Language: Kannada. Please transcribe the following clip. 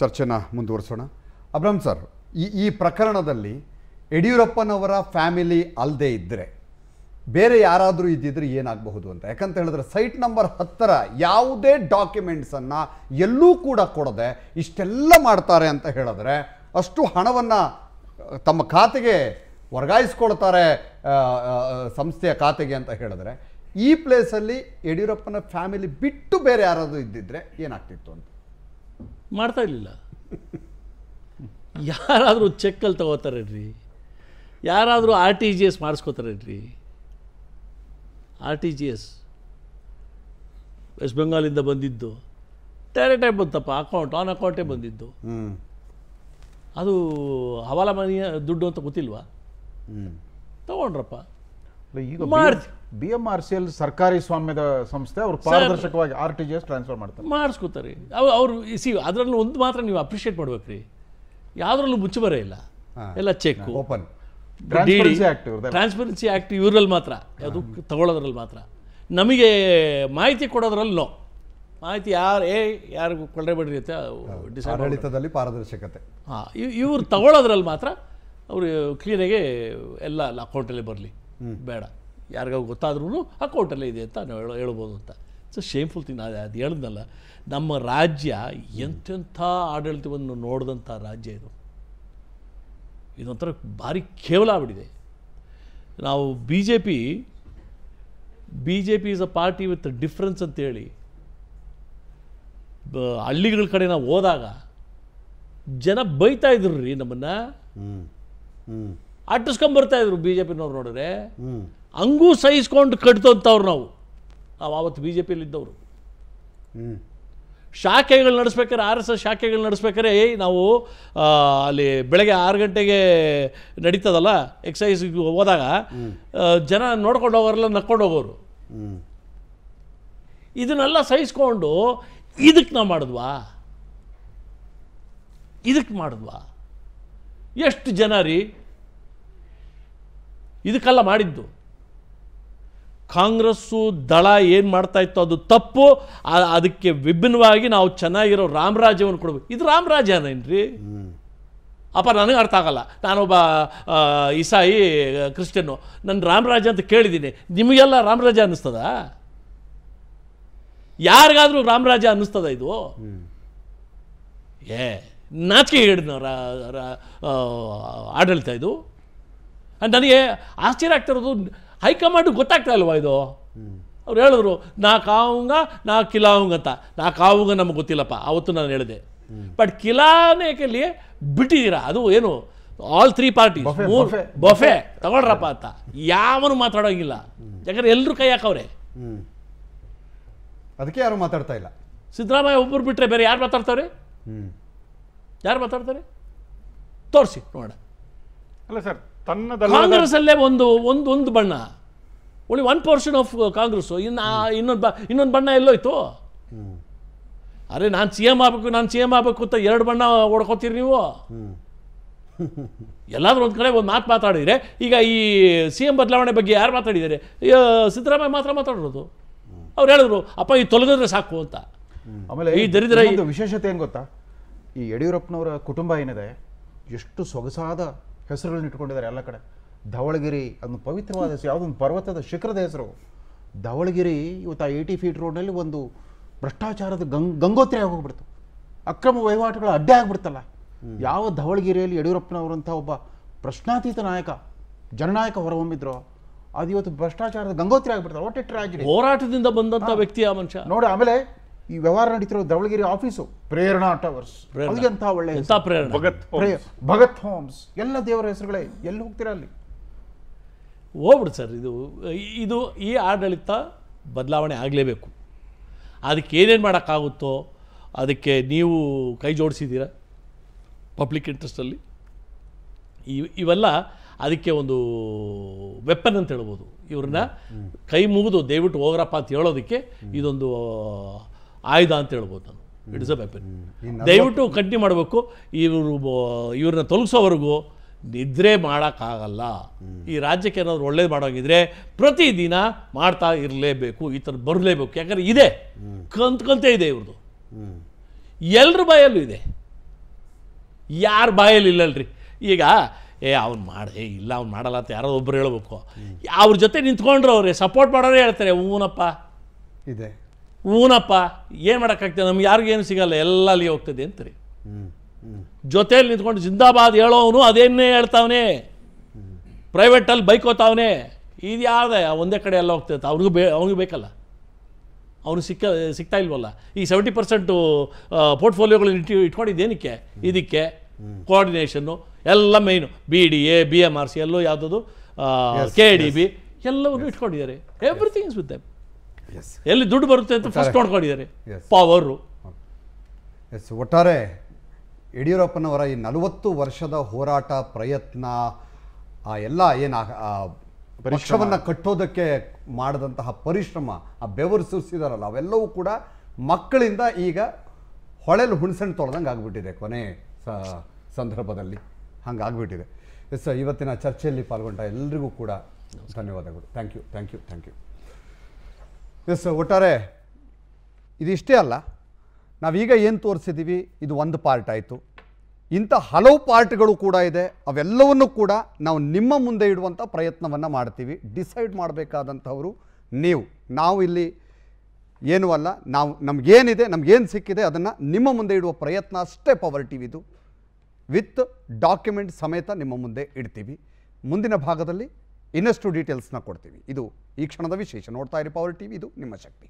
ಚರ್ಚೆನ ಮುಂದುವರಿಸೋಣ ಅಬ್ರಹಂ ಸರ್ ಈ ಈ ಪ್ರಕರಣದಲ್ಲಿ ಯಡಿಯೂರಪ್ಪನವರ ಫ್ಯಾಮಿಲಿ ಅಲ್ಲದೆ ಇದ್ದರೆ ಬೇರೆ ಯಾರಾದರೂ ಇದ್ದಿದ್ರೆ ಏನಾಗಬಹುದು ಅಂತ ಯಾಕಂತ ಹೇಳಿದ್ರೆ ಸೈಟ್ ನಂಬರ್ ಹತ್ತರ ಯಾವುದೇ ಡಾಕ್ಯುಮೆಂಟ್ಸನ್ನು ಎಲ್ಲೂ ಕೂಡ ಕೊಡದೆ ಇಷ್ಟೆಲ್ಲ ಮಾಡ್ತಾರೆ ಅಂತ ಹೇಳಿದ್ರೆ ಅಷ್ಟು ಹಣವನ್ನು ತಮ್ಮ ಖಾತೆಗೆ ವರ್ಗಾಯಿಸ್ಕೊಳ್ತಾರೆ ಸಂಸ್ಥೆಯ ಖಾತೆಗೆ ಅಂತ ಹೇಳಿದ್ರೆ ಈ ಪ್ಲೇಸಲ್ಲಿ ಯಡಿಯೂರಪ್ಪನ ಫ್ಯಾಮಿಲಿ ಬಿಟ್ಟು ಬೇರೆ ಯಾರಾದರೂ ಇದ್ದಿದ್ರೆ ಏನಾಗ್ತಿತ್ತು ಅಂತ ಮಾಡ್ತಾ ಇರಲಿಲ್ಲ ಯಾರಾದರೂ ಚೆಕ್ಕಲ್ಲಿ ತಗೋತಾರೆ ರೀ ಯಾರಾದರೂ ಆರ್ ಟಿ ಜಿ ಎಸ್ ಮಾಡಿಸ್ಕೋತಾರೆ ರೀ R T G S west ಬೆಂಗಾಲಿಂದ ಬಂದಿದ್ದು ಡೈರೆಕ್ಟಾಗಿ ಬಂತಪ್ಪ ಅಕೌಂಟ್ ಆನ್ ಅಕೌಂಟೇ ಬಂದಿದ್ದು ಅದು ಹವಾಲ ಮನೆಯ ದುಡ್ಡು ಅಂತ ಗೊತ್ತಿಲ್ವಾ ತಗೊಂಡ್ರಪ್ಪ ಈಗ ಮಾಡ್ತೀವಿ B M R C L ಸರ್ಕಾರಿ ಸ್ವಾಮ್ಯದ ಸಂಸ್ಥೆ ಅವರು ಪಾರದರ್ಶಕವಾಗಿ R T G S transfer ಮಾಡ್ತಾರೆ ಮಾಡಿಸ್ಕೋತಾರೆ ಅವ್ರು ಅವರು ಸಿ ಅದರಲ್ಲಿ ಒಂದು ಮಾತ್ರ ನೀವು ಅಪ್ರಿಷಿಯೇಟ್ ಮಾಡ್ಬೇಕು ರೀ ಮುಚ್ಚಿ ಬರೋ ಇಲ್ಲ ಎಲ್ಲ check open transparency act transparency ಇವರಲ್ಲಿ ಮಾತ್ರ ಅದು ತಗೊಳ್ಳೋದ್ರಲ್ಲಿ ಮಾತ್ರ ನಮಗೆ ಮಾಹಿತಿ ಕೊಡೋದ್ರಲ್ಲಿ ಮಾಹಿತಿ ಯಾರು ಏ ಯಾರಿಗೂ ಕೊಡಬೇಡ್ರಿ ಅಂತ ಆಡಳಿತದಲ್ಲಿ ಪಾರದರ್ಶಕತೆ ಹಾಂ ಇವ್ರು ತಗೊಳ್ಳೋದ್ರಲ್ಲಿ ಮಾತ್ರ ಅವರು ಕ್ಲೀನಾಗಿ ಎಲ್ಲ ಅಕೌಂಟಲ್ಲಿ ಬರಲಿ ಬೇಡ ಯಾರಿಗಾಗ ಗೊತ್ತಾದ್ರೂ ಅಕೌಂಟಲ್ಲೇ ಇದೆ ಅಂತ ನಾವು ಹೇಳ್ಬೋದು ಅಂತ ಸೊ ಶೇಮ್ಫುಲ್ ಥಿಂಗ್ ಅದು ಅದು ಹೇಳಿದ್ನಲ್ಲ ನಮ್ಮ ರಾಜ್ಯ ಎಂಥೆಂಥ ಆಡಳಿತವನ್ನು ನೋಡಿದಂಥ ರಾಜ್ಯ ಇದು ಇದೊಂಥರ ಭಾರಿ ಕೇವಲ ಆಗ್ಬಿಟ್ಟಿದೆ ನಾವು B J P B J P is a party with difference ಅಂತೇಳಿ ಹಳ್ಳಿಗಳ ಕಡೆ ನಾವು ಹೋದಾಗ ಜನ ಬೈತಾ ಇದ್ರು ರೀ ನಮ್ಮನ್ನು ಅಟ್ಟಿಸ್ಕೊಂಬರ್ತಾಯಿದ್ರು ಬಿ ಜೆ ಪಿನವ್ರು ನೋಡಿದ್ರೆ ಹಂಗೂ ಸಹಿಸ್ಕೊಂಡು ಕಟ್ತಂಥವ್ರು ನಾವು ನಾವು ಆವತ್ತು ಬಿ ಜೆ ಇದ್ದವರು ಶಾಖೆಗಳು ನಡೆಸ್ಬೇಕಾದ್ರೆ ಆರ್ ಎಸ್ ಎಸ್ ಶಾಖೆಗಳು ನಡೆಸ್ಬೇಕಾರೆ ನಾವು ಅಲ್ಲಿ ಬೆಳಗ್ಗೆ ಆರು ಗಂಟೆಗೆ ನಡೀತದಲ್ಲ ಎಕ್ಸಸೈಸ್ ಹೋದಾಗ ಜನ ನೋಡ್ಕೊಂಡು ಹೋಗೋರೆಲ್ಲ ನಕ್ಕೊಂಡು ಹೋಗೋರು ಇದನ್ನೆಲ್ಲ ಸಹಿಸ್ಕೊಂಡು ಇದಕ್ಕೆ ನಾವು ಮಾಡಿದ್ವಾ ಇದಕ್ಕೆ ಮಾಡಿದ್ವಾ ಎಷ್ಟು ಜನ ರೀ ಇದಕ್ಕೆಲ್ಲ ಮಾಡಿದ್ದು ಕಾಂಗ್ರೆಸ್ಸು ದಳ ಏನು ಮಾಡ್ತಾ ಇತ್ತು ಅದು ತಪ್ಪು ಅದಕ್ಕೆ ವಿಭಿನ್ನವಾಗಿ ನಾವು ಚೆನ್ನಾಗಿರೋ ರಾಮರಾಜ್ಯವನ್ನು ಕೊಡಬೇಕು ಇದು ರಾಮರಾಜ್ಯನೇನ್ರಿ ಅಪ್ಪ ನನಗೆ ಅರ್ಥ ಆಗಲ್ಲ ನಾನೊಬ್ಬ ಇಸಾಯಿ ಕ್ರಿಶ್ಚಿಯನ್ನು ನನ್ನ ರಾಮರಾಜ ಅಂತ ಕೇಳಿದ್ದೀನಿ ನಿಮಗೆಲ್ಲ ರಾಮರಾಜ ಅನ್ನಿಸ್ತದ ಯಾರಿಗಾದರೂ ರಾಮರಾಜ ಅನ್ನಿಸ್ತದ ಇದು ಏ ನಾಚಿಕೆ ಹೇಳಿದ್ನ ಆಡಳಿತ ಇದು ನನಗೆ ಆಶ್ಚರ್ಯ ಆಗ್ತಿರೋದು ಹೈಕಮಾಂಡ್ ಗೊತ್ತಾಗ್ತಾ ಇಲ್ವಾ ಇದು ಅವ್ರು ಹೇಳಿದ್ರು ನಾ ಕಾವುಂಗ ನಾ ಕಿಲಾವುಂಗ ಅಂತ ನಾ ಕಾವುಂಗ ನಮ್ಗೆ ಗೊತ್ತಿಲ್ಲಪ್ಪ ಅವತ್ತು ನಾನು ಹೇಳಿದೆ ಬಟ್ ಕಿಲಾನೇಕಲ್ಲಿ ಬಿಟ್ಟಿದ್ದೀರಾ ಅದು ಏನು ಆಲ್ ತ್ರೀ ಪಾರ್ಟಿ ಬೊಫೆ ತಗೊಳ್ರಪ್ಪ ಅಂತ ಯಾವನು ಮಾತಾಡೋಂಗಿಲ್ಲ ಯಾಕಂದ್ರೆ ಎಲ್ಲರೂ ಕೈ ಹಾಕವ್ರೆ ಅದಕ್ಕೆ ಯಾರು ಮಾತಾಡ್ತಾ ಇಲ್ಲ ಸಿದ್ದರಾಮಯ್ಯ ಒಬ್ಬರು ಬಿಟ್ಟರೆ ಬೇರೆ ಯಾರು ಮಾತಾಡ್ತಾವ್ರೆ ಯಾರು ಮಾತಾಡ್ತಾರೆ ತೋರಿಸಿ ನೋಡ ಅಲ್ಲ ಸರ್ ತನ್ನ ಕಾಂಗ್ರೆಸ್ ಅಲ್ಲೇ ಒಂದು ಒಂದು ಒಂದು ಬಣ್ಣ ಒಳ್ಳೆ ಒನ್ ಪೋರ್ಷನ್ ಆಫ್ ಕಾಂಗ್ರೆಸ್ಸು ಇನ್ನು ಇನ್ನೊಂದು ಬ ಇನ್ನೊಂದು ಬಣ್ಣ ಎಲ್ಲೋಯ್ತು ಅರೆ ನಾನು ಸಿ ಎಂ ಆಗಬೇಕು ನಾನು ಸಿ ಎಂ ಆಗ್ಬೇಕು ಅಂತ ಎರಡು ಬಣ್ಣ ಓಡ್ಕೋತೀರಿ ನೀವು ಎಲ್ಲಾದರೂ ಒಂದು ಕಡೆ ಒಂದು ಮಾತು ಮಾತಾಡಿದರೆ ಈಗ ಈ ಸಿ ಎಂ ಬದಲಾವಣೆ ಬಗ್ಗೆ ಯಾರು ಮಾತಾಡಿದ್ದಾರೆ ಸಿದ್ದರಾಮಯ್ಯ ಮಾತ್ರ ಮಾತಾಡಿರೋದು ಅವ್ರು ಹೇಳಿದ್ರು ಅಪ್ಪ ಈ ತೊಲಗಿದ್ರೆ ಸಾಕು ಅಂತ ಆಮೇಲೆ ಈ ದರಿದ್ರ ವಿಶೇಷತೆ ಏನು ಗೊತ್ತಾ ಈ ಯಡಿಯೂರಪ್ಪನವರ ಕುಟುಂಬ ಏನಿದೆ ಎಷ್ಟು ಸೊಗಸಾದ ಹೆಸರುಗಳನ್ನ ಇಟ್ಕೊಂಡಿದ್ದಾರೆ ಎಲ್ಲ ಕಡೆ ಧವಳಗಿರಿ ಅದನ್ನು ಪವಿತ್ರವಾದ ಹೆಸರು ಯಾವುದೊಂದು ಪರ್ವತದ ಶಿಖರದ ಹೆಸರು ಧವಳಗಿರಿ ಇವತ್ತು ಆ ಏಯ್ಟಿ ಫೀಟ್ ರೋಡ್ನಲ್ಲಿ ಒಂದು ಭ್ರಷ್ಟಾಚಾರದ ಗಂಗ್ ಗಂಗೋತ್ರಿ ಹೋಗ್ಬಿಡ್ತು ಅಕ್ರಮ ವಹಿವಾಟುಗಳು ಅಡ್ಡೆ ಆಗಿಬಿಡ್ತಲ್ಲ ಯಾವ ಧವಳಗಿರಿಯಲ್ಲಿ ಯಡಿಯೂರಪ್ಪನವರಂಥ ಒಬ್ಬ ಪ್ರಶ್ನಾತೀತ ನಾಯಕ ಜನನಾಯಕ ಹೊರಹೊಮ್ಮಿದ್ರು ಅದು ಇವತ್ತು ಭ್ರಷ್ಟಾಚಾರದ ಗಂಗೋತ್ರಿ ಆಗ್ಬಿಡ್ತಾರೆ ಒಟ್ಟೆ ಹೋರಾಟದಿಂದ ಬಂದಂಥ ವ್ಯಕ್ತಿ ಆ ಮನುಷ್ಯ ನೋಡಿ ಆಮೇಲೆ ಈ ವ್ಯವಹಾರ ನಡೀತಿರೋ ದ್ರವಳಗಿರಿ ಆಫೀಸು ಪ್ರೇರಣಾ ಟವರ್ಸ್ ಅಂತ ಒಳ್ಳೆ ಭಗತ್ ಹೋಮ್ಸ್ ಎಲ್ಲ ದೇವರ ಹೆಸರುಗಳೇ ಎಲ್ಲಿ ಹೋಗ್ತೀರಾ ಅಲ್ಲಿ ಹೋಗ್ಬಿಡು ಸರ್ ಇದು ಇದು ಈ ಆಡಳಿತ ಬದಲಾವಣೆ ಆಗಲೇಬೇಕು ಅದಕ್ಕೆ ಏನೇನು ಮಾಡೋಕ್ಕಾಗುತ್ತೋ ಅದಕ್ಕೆ ನೀವು ಕೈ ಜೋಡಿಸಿದ್ದೀರಾ ಪಬ್ಲಿಕ್ ಇಂಟ್ರೆಸ್ಟಲ್ಲಿ ಇವ್ ಇವೆಲ್ಲ ಅದಕ್ಕೆ ಒಂದು ವೆಪನ್ ಅಂತ ಹೇಳ್ಬೋದು ಇವ್ರನ್ನ ಕೈ ಮುಗಿದು ದಯವಿಟ್ಟು ಹೋಗ್ರಪ್ಪ ಅಂತ ಹೇಳೋದಕ್ಕೆ ಇದೊಂದು ಆಯುಧ ಅಂತ ಹೇಳ್ಬೋದು ನಾನು ಇಟ್ ಇಸ್ ಅ ವೆಪನ್ ದಯವಿಟ್ಟು ಕಂಟಿನ್ಯೂ ಮಾಡಬೇಕು ಇವರು ಇವ್ರನ್ನ ತೊಲಗಿಸೋವರೆಗೂ ನಿದ್ರೆ ಮಾಡೋಕ್ಕಾಗಲ್ಲ ಈ ರಾಜ್ಯಕ್ಕೆ ಏನಾದ್ರು ಒಳ್ಳೇದು ಮಾಡೋಂಗಿದ್ರೆ ಪ್ರತಿದಿನ ಮಾಡ್ತಾ ಇರಲೇಬೇಕು ಈ ಥರ ಬರಲೇಬೇಕು ಯಾಕಂದರೆ ಇದೆ ಕಂತ್ಕಂತೇ ಇದೆ ಇವ್ರದ್ದು ಎಲ್ಲರ ಬಾಯಲ್ಲೂ ಇದೆ ಯಾರ ಬಾಯಲ್ಲಿ ಇಲ್ಲಲ್ರಿ ಈಗ ಏ ಅವ್ನು ಮಾಡಿ ಏ ಇಲ್ಲ ಅವ್ನು ಮಾಡಲ್ಲ ಅಂತ ಯಾರೋ ಒಬ್ಬರು ಹೇಳಬೇಕು ಅವ್ರ ಜೊತೆ ನಿಂತ್ಕೊಂಡ್ರು ಅವ್ರಿಗೆ ಸಪೋರ್ಟ್ ಮಾಡೋರೇ ಹೇಳ್ತಾರೆ ಹೂನಪ್ಪ ಇದೆ ಊನಪ್ಪ ಏನು ಮಾಡೋಕ್ಕಾಗ್ತದೆ ನಮ್ಗೆ ಯಾರಿಗೇನು ಸಿಗಲ್ಲ ಎಲ್ಲ ಅಲ್ಲಿ ಹೋಗ್ತದೆ ಅಂತರಿ ಜೊತೆಯಲ್ಲಿ ನಿಂತ್ಕೊಂಡು ಜಿಂದಾಬಾದ್ ಹೇಳೋವನು ಅದೇನೇ ಹೇಳ್ತಾವನೆ ಪ್ರೈವೇಟಲ್ಲಿ ಬೈಕ್ ಹೋತಾವನೆ ಇದು ಯಾವುದೇ ಒಂದೇ ಕಡೆ ಎಲ್ಲ ಹೋಗ್ತದೆ ಅವ್ರಿಗೂ ಬೇ ಅವ್ನಿಗೆ ಬೇಕಲ್ಲ ಅವನು ಸಿಕ್ಕ ಸಿಗ್ತಾ ಇಲ್ವಲ್ಲ ಈ ಸೆವೆಂಟಿ ಪರ್ಸೆಂಟು ಪೋರ್ಟ್ಫೋಲಿಯೋಗಳನ್ನ ಇಟ್ಟು ಇಟ್ಕೊಂಡಿದ್ದೇನಕ್ಕೆ ಇದಕ್ಕೆ ಕೋಆರ್ಡಿನೇಷನ್ನು ಎಲ್ಲ main B D A B M R C ಎಲ್ಲೋ ಯಾವುದದು ಕೆ ಡಿ ಬಿ ಎಲ್ಲವನ್ನು ಇಟ್ಕೊಂಡಿದ್ದಾರೆ ಎವ್ರಿಥಿಂಗ್ ಇಸ್ ವಿತ್ ದೆಮ್ ಎಲ್ಲಿ ದುಡ್ಡು ಬರುತ್ತೆ ಅಂತ ಫಸ್ಟ್ ನೋಡ್ಕೊಂಡಿದ್ದಾರೆ ಪವರು ಎಸ್ ಒಟ್ಟಾರೆ ಯಡಿಯೂರಪ್ಪನವರ ಈ ನಲವತ್ತು ವರ್ಷದ ಹೋರಾಟ ಪ್ರಯತ್ನ ಆ ಎಲ್ಲ ಏನು ಪಕ್ಷವನ್ನು ಕಟ್ಟೋದಕ್ಕೆ ಮಾಡಿದಂತಹ ಪರಿಶ್ರಮ ಆ ಬೆವರು ಸುರಿಸಿದಾರಲ್ಲ ಅವೆಲ್ಲವೂ ಕೂಡ ಮಕ್ಕಳಿಂದ ಈಗ ಹೊಳೆಲು ಹುಣಸಣ್ಣ ತೊಳೆದಂಗೆ ಆಗಿಬಿಟ್ಟಿದೆ ಕೊನೆ ಸಂದರ್ಭದಲ್ಲಿ ಹಂಗೆ ಆಗ್ಬಿಟ್ಟಿದೆ ಎಸ್ ಇವತ್ತಿನ ಚರ್ಚೆಯಲ್ಲಿ ಪಾಲ್ಗೊಂಡ ಎಲ್ರಿಗೂ ಕೂಡ ಧನ್ಯವಾದಗಳು thank you thank you thank you yes ಒಟ್ಟಾರೆ ಇದಿಷ್ಟೇ ಅಲ್ಲ ನಾವೀಗ ಏನು ತೋರಿಸಿದ್ದೀವಿ ಇದು ಒಂದು ಪಾರ್ಟ್ ಆಯಿತು ಇಂಥ ಹಲವು ಪಾರ್ಟ್ಗಳು ಕೂಡ ಇದೆ ಅವೆಲ್ಲವನ್ನೂ ಕೂಡ ನಾವು ನಿಮ್ಮ ಮುಂದೆ ಇಡುವಂಥ ಪ್ರಯತ್ನವನ್ನು ಮಾಡ್ತೀವಿ ಡಿಸೈಡ್ ಮಾಡಬೇಕಾದಂಥವರು ನೀವು ನಾವು ಇಲ್ಲಿ ಏನೂ ಅಲ್ಲ ನಾವು ನಮಗೇನಿದೆ ನಮಗೇನು ಸಿಕ್ಕಿದೆ ಅದನ್ನು ನಿಮ್ಮ ಮುಂದೆ ಇಡುವ ಪ್ರಯತ್ನ ಅಷ್ಟೇ ಪವರ್ ಟಿವಿದು ವಿತ್ ಡಾಕ್ಯುಮೆಂಟ್ ಸಮೇತ ನಿಮ್ಮ ಮುಂದೆ ಇಡ್ತೀವಿ ಮುಂದಿನ ಭಾಗದಲ್ಲಿ ಇನ್ನಷ್ಟು ಡೀಟೇಲ್ಸ್ನ ಕೊಡ್ತೀವಿ ಇದು ಈ ಕ್ಷಣದ ವಿಶೇಷ ನೋಡ್ತಾ ಇರಿ ಪವರ್ ಟಿವಿ ಇದು ನಿಮ್ಮ ಶಕ್ತಿ